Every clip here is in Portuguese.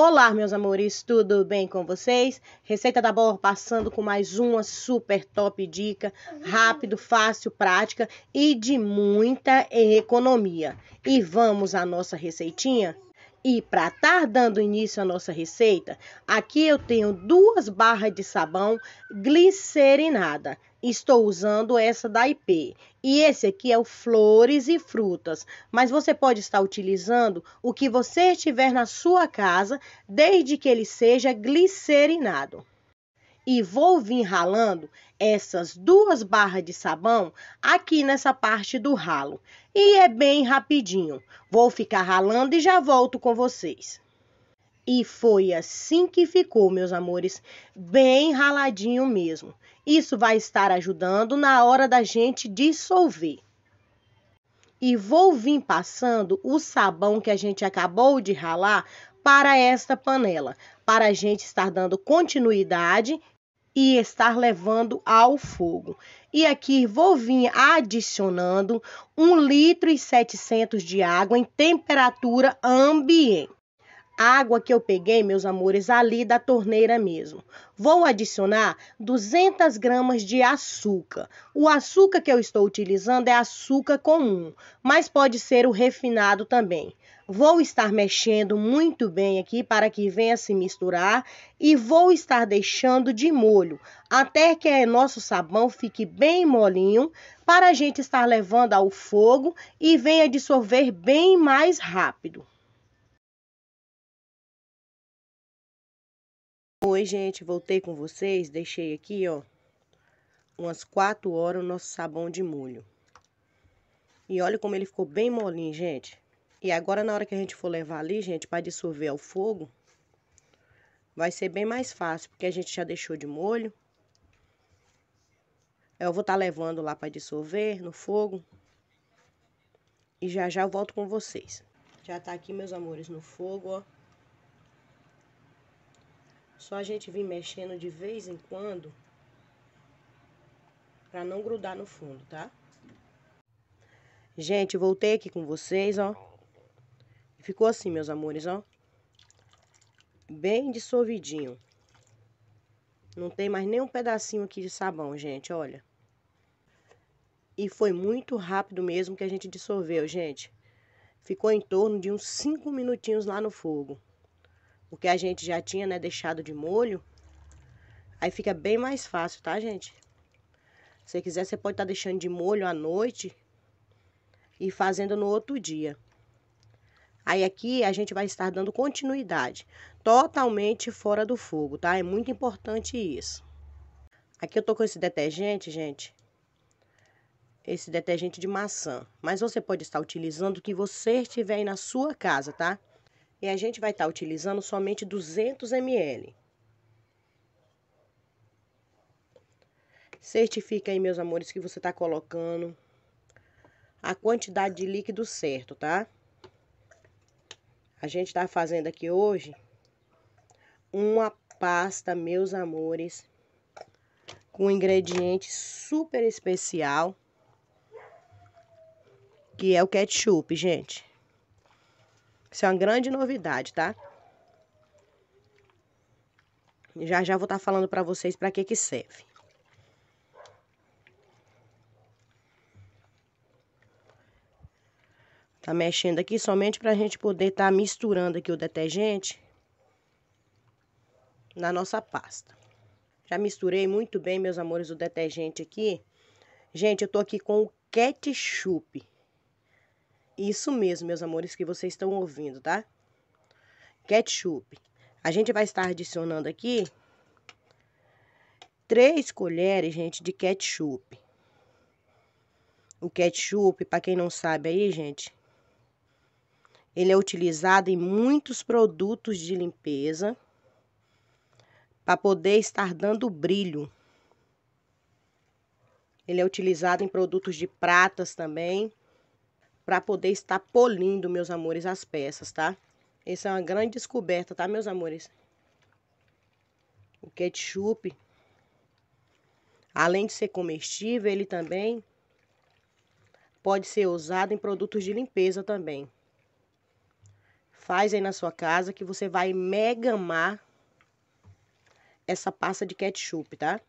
Olá, meus amores, tudo bem com vocês? Receita da Bola passando com mais uma super top dica, rápido, fácil, prática e de muita economia. E vamos à nossa receitinha? E para estar tá dando início à nossa receita, aqui eu tenho duas barras de sabão glicerinada. Estou usando essa da IP e esse aqui é o flores e frutas, mas você pode estar utilizando o que você tiver na sua casa, desde que ele seja glicerinado e vou vir ralando essas duas barras de sabão aqui nessa parte do ralo. E é bem rapidinho. Vou ficar ralando e já volto com vocês. E foi assim que ficou, meus amores, bem raladinho mesmo. Isso vai estar ajudando na hora da gente dissolver. E vou vir passando o sabão que a gente acabou de ralar para esta panela, para a gente estar dando continuidade e estar levando ao fogo. E aqui vou vir adicionando 1 litro e 700 de água em temperatura ambiente água que eu peguei, meus amores, ali da torneira mesmo. Vou adicionar 200 gramas de açúcar. O açúcar que eu estou utilizando é açúcar comum, mas pode ser o refinado também. Vou estar mexendo muito bem aqui para que venha se misturar e vou estar deixando de molho até que nosso sabão fique bem molinho para a gente estar levando ao fogo e venha dissolver bem mais rápido. Oi, gente, voltei com vocês. Deixei aqui, ó, umas 4 horas o nosso sabão de molho. E olha como ele ficou bem molinho, gente. E agora, na hora que a gente for levar ali, gente, para dissolver ao fogo, vai ser bem mais fácil, porque a gente já deixou de molho. Eu vou estar tá levando lá para dissolver no fogo. E já já eu volto com vocês. Já tá aqui, meus amores, no fogo, ó. Só a gente vir mexendo de vez em quando para não grudar no fundo, tá? Gente, voltei aqui com vocês, ó. Ficou assim, meus amores, ó. Bem dissolvidinho. Não tem mais nem um pedacinho aqui de sabão, gente, olha. E foi muito rápido mesmo que a gente dissolveu, gente. Ficou em torno de uns 5 minutinhos lá no fogo o que a gente já tinha, né, deixado de molho. Aí fica bem mais fácil, tá, gente? Se você quiser, você pode estar tá deixando de molho à noite e fazendo no outro dia. Aí aqui a gente vai estar dando continuidade, totalmente fora do fogo, tá? É muito importante isso. Aqui eu tô com esse detergente, gente. Esse detergente de maçã. Mas você pode estar utilizando o que você tiver aí na sua casa, tá? e a gente vai estar tá utilizando somente 200 ml. Certifica aí, meus amores, que você está colocando a quantidade de líquido certo, tá? A gente está fazendo aqui hoje uma pasta, meus amores, com um ingrediente super especial, que é o ketchup, gente. Isso é uma grande novidade, tá? Já já vou estar tá falando para vocês para que que serve. Tá mexendo aqui somente para a gente poder estar tá misturando aqui o detergente na nossa pasta. Já misturei muito bem, meus amores, o detergente aqui. Gente, eu tô aqui com o ketchup. Isso mesmo, meus amores, que vocês estão ouvindo, tá? Ketchup. A gente vai estar adicionando aqui três colheres, gente, de ketchup. O ketchup, para quem não sabe aí, gente, ele é utilizado em muitos produtos de limpeza para poder estar dando brilho. Ele é utilizado em produtos de pratas também para poder estar polindo, meus amores, as peças, tá? Essa é uma grande descoberta, tá, meus amores? O ketchup, além de ser comestível, ele também pode ser usado em produtos de limpeza também. Faz aí na sua casa que você vai mega amar essa pasta de ketchup, tá?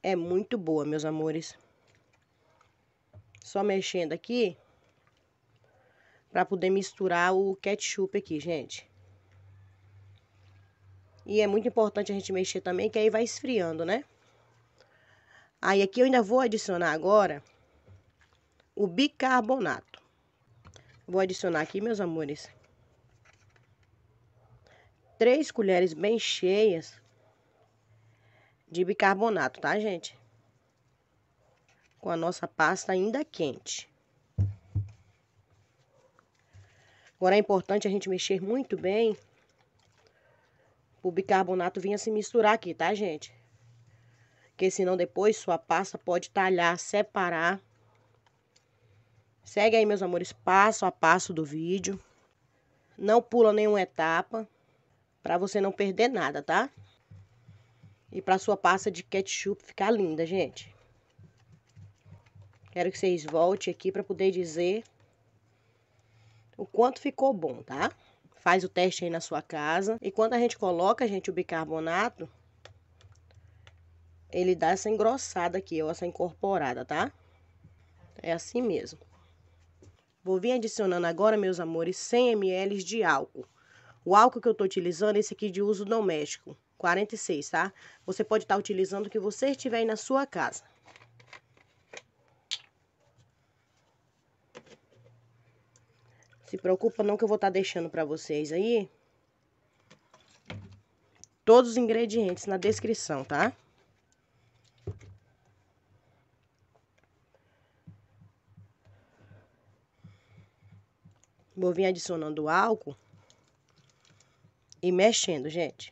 É muito boa, meus amores. Só mexendo aqui para poder misturar o ketchup aqui, gente. E é muito importante a gente mexer também, que aí vai esfriando, né? Aí aqui eu ainda vou adicionar agora o bicarbonato. Vou adicionar aqui, meus amores, três colheres bem cheias de bicarbonato, tá, gente? com a nossa pasta ainda quente. Agora é importante a gente mexer muito bem o bicarbonato vinha se misturar aqui, tá, gente? Porque senão depois sua pasta pode talhar, separar. Segue aí, meus amores, passo a passo do vídeo. Não pula nenhuma etapa para você não perder nada, tá? E para sua pasta de ketchup ficar linda, gente. Quero que vocês voltem aqui para poder dizer o quanto ficou bom, tá? Faz o teste aí na sua casa. E quando a gente coloca, gente, o bicarbonato, ele dá essa engrossada aqui, ou essa incorporada, tá? É assim mesmo. Vou vir adicionando agora, meus amores, 100 ml de álcool. O álcool que eu estou utilizando é esse aqui de uso doméstico, 46, tá? Você pode estar tá utilizando o que você tiver aí na sua casa. Se preocupa não que eu vou estar tá deixando para vocês aí todos os ingredientes na descrição, tá? Vou vir adicionando álcool e mexendo, gente.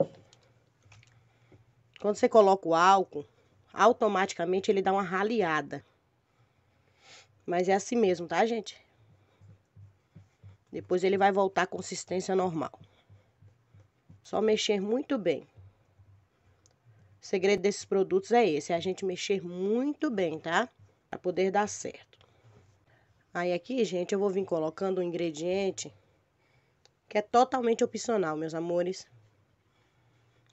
Quando você coloca o álcool, automaticamente ele dá uma raleada. Mas é assim mesmo, tá, gente? Depois ele vai voltar à consistência normal. Só mexer muito bem. O segredo desses produtos é esse, é a gente mexer muito bem, tá? Para poder dar certo. Aí aqui, gente, eu vou vir colocando um ingrediente que é totalmente opcional, meus amores.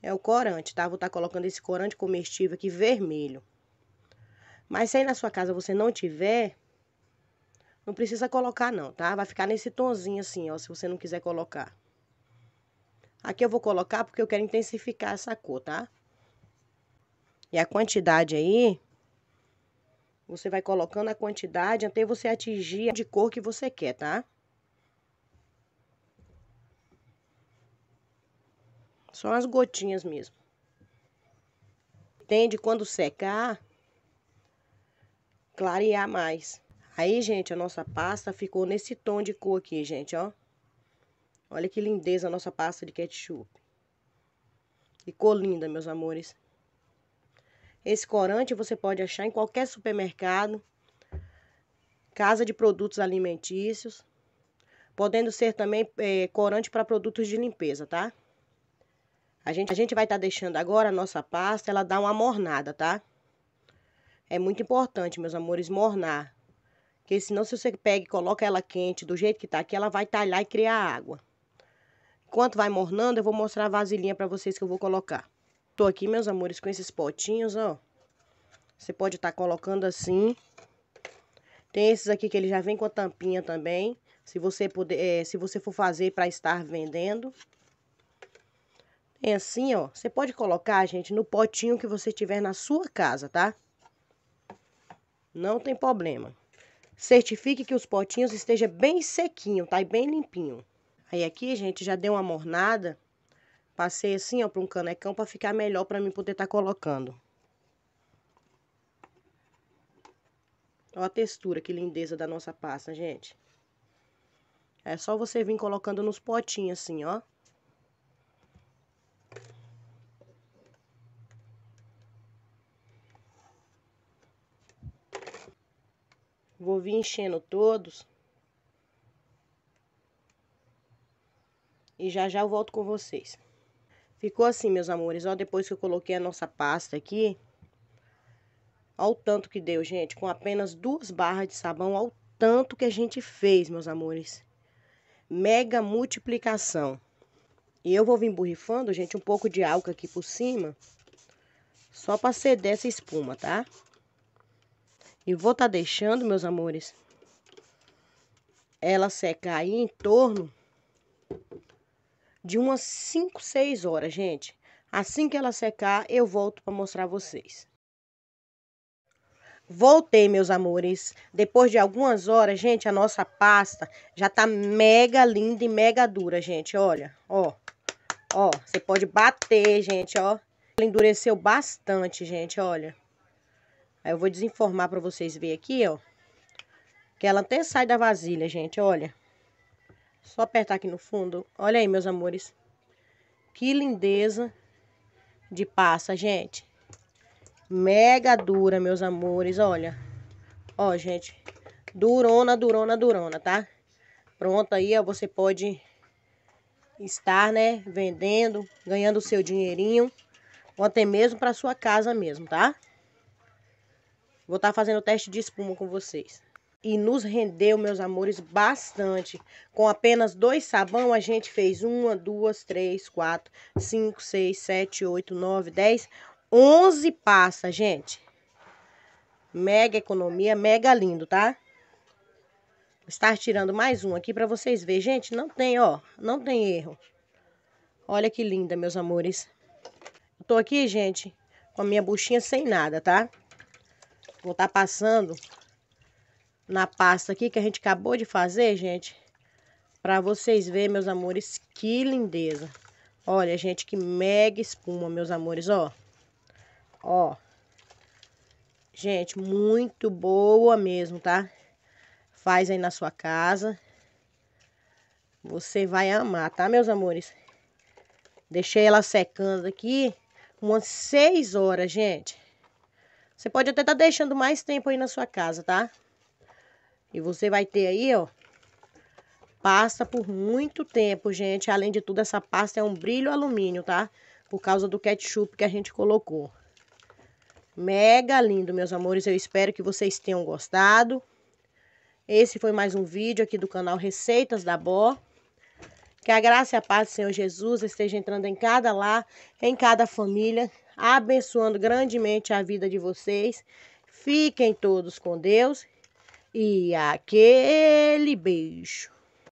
É o corante, tá? Vou estar tá colocando esse corante comestível aqui vermelho. Mas se aí na sua casa você não tiver, não precisa colocar não, tá? Vai ficar nesse tonzinho assim, ó, se você não quiser colocar. Aqui eu vou colocar porque eu quero intensificar essa cor, tá? E a quantidade aí, você vai colocando a quantidade até você atingir a de cor que você quer, tá? Só as gotinhas mesmo. Entende? Quando secar, clarear mais. Aí, gente, a nossa pasta ficou nesse tom de cor aqui, gente, ó. Olha que lindeza a nossa pasta de ketchup. Ficou linda, meus amores. Esse corante você pode achar em qualquer supermercado, casa de produtos alimentícios, podendo ser também é, corante para produtos de limpeza, tá? A gente, a gente vai estar tá deixando agora a nossa pasta, ela dá uma mornada, tá? É muito importante, meus amores, mornar. Porque senão se você pega e coloca ela quente do jeito que está aqui, ela vai talhar e criar água. Enquanto vai mornando, eu vou mostrar a vasilhinha para vocês que eu vou colocar. Tô aqui, meus amores, com esses potinhos, ó. Você pode estar tá colocando assim. Tem esses aqui que ele já vem com a tampinha também. Se você puder, é, se você for fazer para estar vendendo. Tem assim, ó. Você pode colocar, gente, no potinho que você tiver na sua casa, tá? Não tem problema. Certifique que os potinhos estejam bem sequinho, tá? E bem limpinho. Aí aqui, gente, já deu uma mornada. Passei assim, ó, para um canecão para ficar melhor para mim poder estar tá colocando. Olha a textura, que lindeza da nossa pasta, gente. É só você vir colocando nos potinhos assim, ó. Vou vir enchendo todos. E já já eu volto com vocês. Ficou assim, meus amores, ó, depois que eu coloquei a nossa pasta aqui. Ó o tanto que deu, gente, com apenas duas barras de sabão, ó o tanto que a gente fez, meus amores. Mega multiplicação. E eu vou vir borrifando, gente, um pouco de álcool aqui por cima, só para ceder essa espuma, tá? Tá? E vou estar tá deixando, meus amores, ela secar aí em torno de umas 5, 6 horas, gente. Assim que ela secar, eu volto para mostrar a vocês. Voltei, meus amores. Depois de algumas horas, gente, a nossa pasta já tá mega linda e mega dura, gente. Olha, ó. Ó, você pode bater, gente, ó. Ela endureceu bastante, gente, olha. Aí eu vou desenformar para vocês verem aqui, ó. Que ela até sai da vasilha, gente, olha. Só apertar aqui no fundo. Olha aí, meus amores. Que lindeza de passa, gente. Mega dura, meus amores, olha. Ó, gente. Durona, durona, durona, tá? Pronto aí, ó, você pode estar, né, vendendo, ganhando o seu dinheirinho, ou até mesmo para sua casa mesmo, tá? Vou estar tá fazendo o teste de espuma com vocês. E nos rendeu, meus amores, bastante. Com apenas dois sabão, a gente fez uma, duas, três, quatro, cinco, seis, sete, oito, nove, dez, onze passas, gente. Mega economia, mega lindo, tá? Vou estar tirando mais um aqui para vocês verem. Gente, não tem, ó, não tem erro. Olha que linda, meus amores. tô aqui, gente, com a minha buchinha sem nada, tá? Vou estar tá passando na pasta aqui que a gente acabou de fazer, gente. para vocês verem, meus amores, que lindeza. Olha, gente, que mega espuma, meus amores, ó. Ó. Gente, muito boa mesmo, tá? Faz aí na sua casa. Você vai amar, tá, meus amores? Deixei ela secando aqui umas 6 horas, gente. Você pode até estar tá deixando mais tempo aí na sua casa, tá? E você vai ter aí, ó, pasta por muito tempo, gente. Além de tudo, essa pasta é um brilho alumínio, tá? Por causa do ketchup que a gente colocou. Mega lindo, meus amores. Eu espero que vocês tenham gostado. Esse foi mais um vídeo aqui do canal Receitas da Bó. Que a graça e a paz do Senhor Jesus esteja entrando em cada lá, em cada família, abençoando grandemente a vida de vocês. Fiquem todos com Deus e aquele beijo.